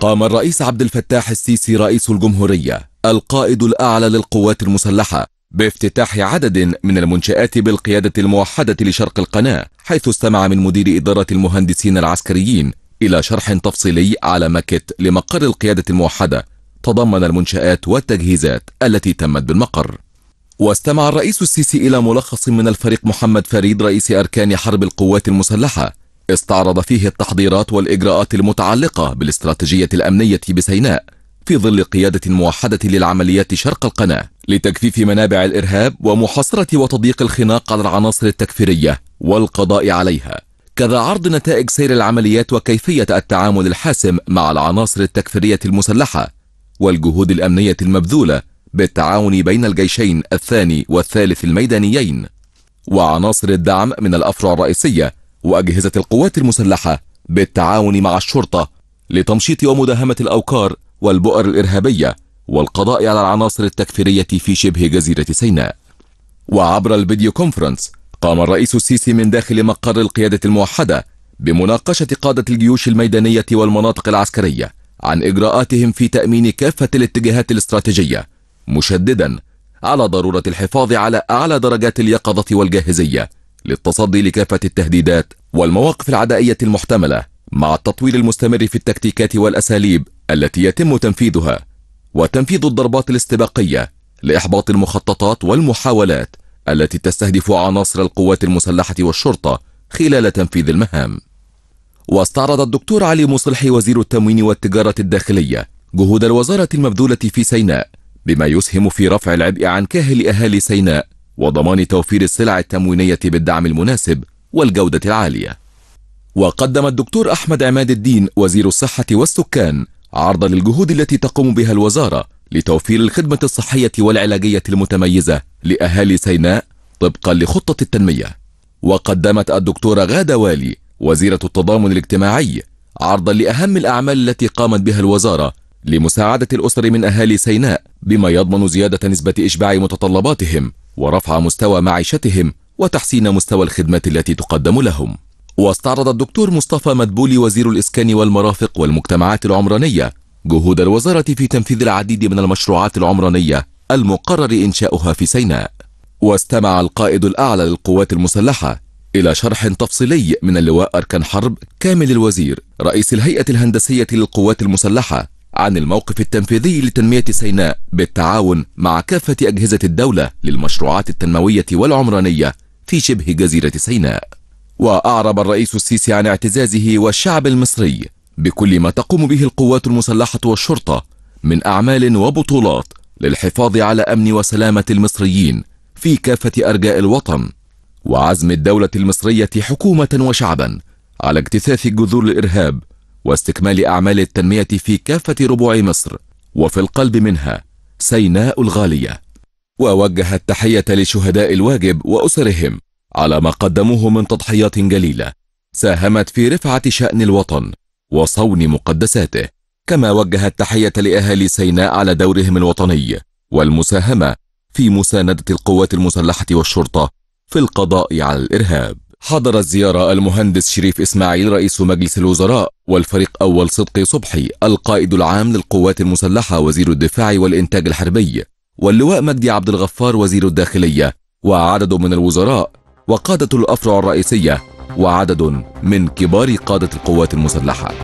قام الرئيس عبد الفتاح السيسي رئيس الجمهورية القائد الأعلى للقوات المسلحة بافتتاح عدد من المنشآت بالقيادة الموحدة لشرق القناة حيث استمع من مدير إدارة المهندسين العسكريين إلى شرح تفصيلي على مكت لمقر القيادة الموحدة تضمن المنشآت والتجهيزات التي تمت بالمقر واستمع الرئيس السيسي إلى ملخص من الفريق محمد فريد رئيس أركان حرب القوات المسلحة استعرض فيه التحضيرات والإجراءات المتعلقة بالاستراتيجية الأمنية بسيناء في ظل قيادة موحدة للعمليات شرق القناة لتجفيف منابع الإرهاب ومحاصرة وتضييق الخناق على العناصر التكفيرية والقضاء عليها كذا عرض نتائج سير العمليات وكيفية التعامل الحاسم مع العناصر التكفيرية المسلحة والجهود الأمنية المبذولة بالتعاون بين الجيشين الثاني والثالث الميدانيين وعناصر الدعم من الأفرع الرئيسية وأجهزة القوات المسلحة بالتعاون مع الشرطة لتمشيط ومداهمة الأوكار والبؤر الإرهابية والقضاء على العناصر التكفيرية في شبه جزيرة سيناء وعبر الفيديو كونفرنس قام الرئيس السيسي من داخل مقر القيادة الموحدة بمناقشة قادة الجيوش الميدانية والمناطق العسكرية عن إجراءاتهم في تأمين كافة الاتجاهات الاستراتيجية مشددا على ضرورة الحفاظ على أعلى درجات اليقظة والجاهزية للتصدي لكافة التهديدات والمواقف العدائية المحتملة مع التطوير المستمر في التكتيكات والأساليب التي يتم تنفيذها وتنفيذ الضربات الاستباقية لإحباط المخططات والمحاولات التي تستهدف عناصر القوات المسلحة والشرطة خلال تنفيذ المهام واستعرض الدكتور علي مصلحي وزير التموين والتجارة الداخلية جهود الوزارة المبذولة في سيناء بما يسهم في رفع العبء عن كاهل أهالي سيناء وضمان توفير السلع التموينية بالدعم المناسب والجودة العالية وقدم الدكتور أحمد عماد الدين وزير الصحة والسكان عرضا للجهود التي تقوم بها الوزارة لتوفير الخدمة الصحية والعلاجية المتميزة لأهالي سيناء طبقا لخطة التنمية وقدمت الدكتورة غادة والي وزيرة التضامن الاجتماعي عرضا لأهم الأعمال التي قامت بها الوزارة لمساعدة الأسر من أهالي سيناء بما يضمن زيادة نسبة إشباع متطلباتهم ورفع مستوى معيشتهم وتحسين مستوى الخدمات التي تقدم لهم واستعرض الدكتور مصطفى مدبولي وزير الإسكان والمرافق والمجتمعات العمرانية جهود الوزارة في تنفيذ العديد من المشروعات العمرانية المقرر إنشاؤها في سيناء واستمع القائد الأعلى للقوات المسلحة إلى شرح تفصيلي من اللواء أركان حرب كامل الوزير رئيس الهيئة الهندسية للقوات المسلحة عن الموقف التنفيذي لتنمية سيناء بالتعاون مع كافة أجهزة الدولة للمشروعات التنموية والعمرانية في شبه جزيرة سيناء وأعرب الرئيس السيسي عن اعتزازه والشعب المصري بكل ما تقوم به القوات المسلحة والشرطة من أعمال وبطولات للحفاظ على أمن وسلامة المصريين في كافة أرجاء الوطن وعزم الدولة المصرية حكومة وشعبا على اجتثاث جذور الإرهاب واستكمال أعمال التنمية في كافة ربوع مصر وفي القلب منها سيناء الغالية ووجه التحية لشهداء الواجب وأسرهم على ما قدموه من تضحيات جليلة ساهمت في رفعة شأن الوطن وصون مقدساته كما وجه التحية لأهالي سيناء على دورهم الوطني والمساهمة في مساندة القوات المسلحة والشرطة في القضاء على الإرهاب حضر الزيارة المهندس شريف إسماعيل رئيس مجلس الوزراء والفريق أول صدقي صبحي القائد العام للقوات المسلحة وزير الدفاع والإنتاج الحربي واللواء مجدي عبد الغفار وزير الداخلية وعدد من الوزراء وقادة الأفرع الرئيسية وعدد من كبار قادة القوات المسلحة